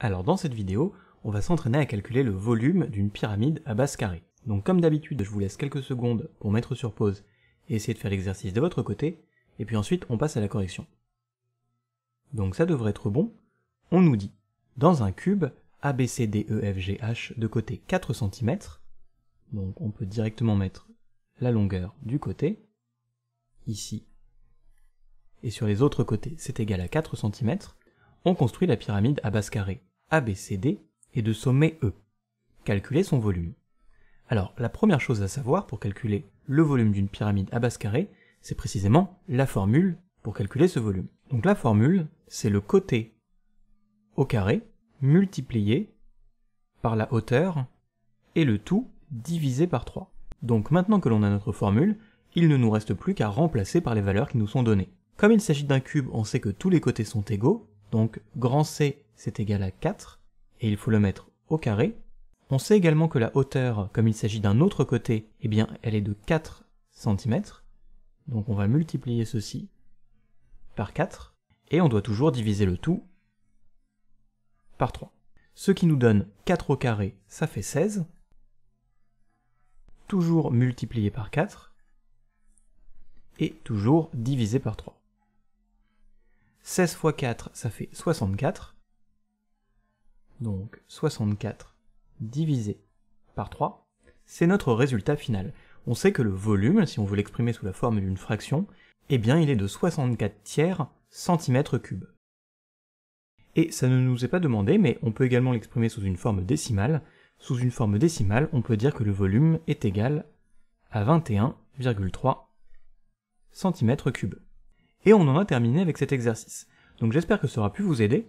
Alors dans cette vidéo, on va s'entraîner à calculer le volume d'une pyramide à base carrée. Donc comme d'habitude, je vous laisse quelques secondes pour mettre sur pause et essayer de faire l'exercice de votre côté, et puis ensuite on passe à la correction. Donc ça devrait être bon. On nous dit, dans un cube, ABCDEFGH de côté 4 cm, donc on peut directement mettre la longueur du côté, ici, et sur les autres côtés c'est égal à 4 cm, on construit la pyramide à base carrée. ABCD et de sommet E. Calculer son volume. Alors, la première chose à savoir pour calculer le volume d'une pyramide à base carrée, c'est précisément la formule pour calculer ce volume. Donc la formule, c'est le côté au carré multiplié par la hauteur et le tout divisé par 3. Donc maintenant que l'on a notre formule, il ne nous reste plus qu'à remplacer par les valeurs qui nous sont données. Comme il s'agit d'un cube, on sait que tous les côtés sont égaux, donc grand C c'est égal à 4, et il faut le mettre au carré. On sait également que la hauteur, comme il s'agit d'un autre côté, eh bien elle est de 4 cm. Donc on va multiplier ceci par 4, et on doit toujours diviser le tout par 3. Ce qui nous donne 4 au carré, ça fait 16, toujours multiplié par 4, et toujours divisé par 3. 16 fois 4, ça fait 64, donc 64 divisé par 3, c'est notre résultat final. On sait que le volume, si on veut l'exprimer sous la forme d'une fraction, eh bien il est de 64 tiers centimètres cubes. Et ça ne nous est pas demandé, mais on peut également l'exprimer sous une forme décimale. Sous une forme décimale, on peut dire que le volume est égal à 21,3 cm3. Et on en a terminé avec cet exercice. Donc j'espère que ça aura pu vous aider.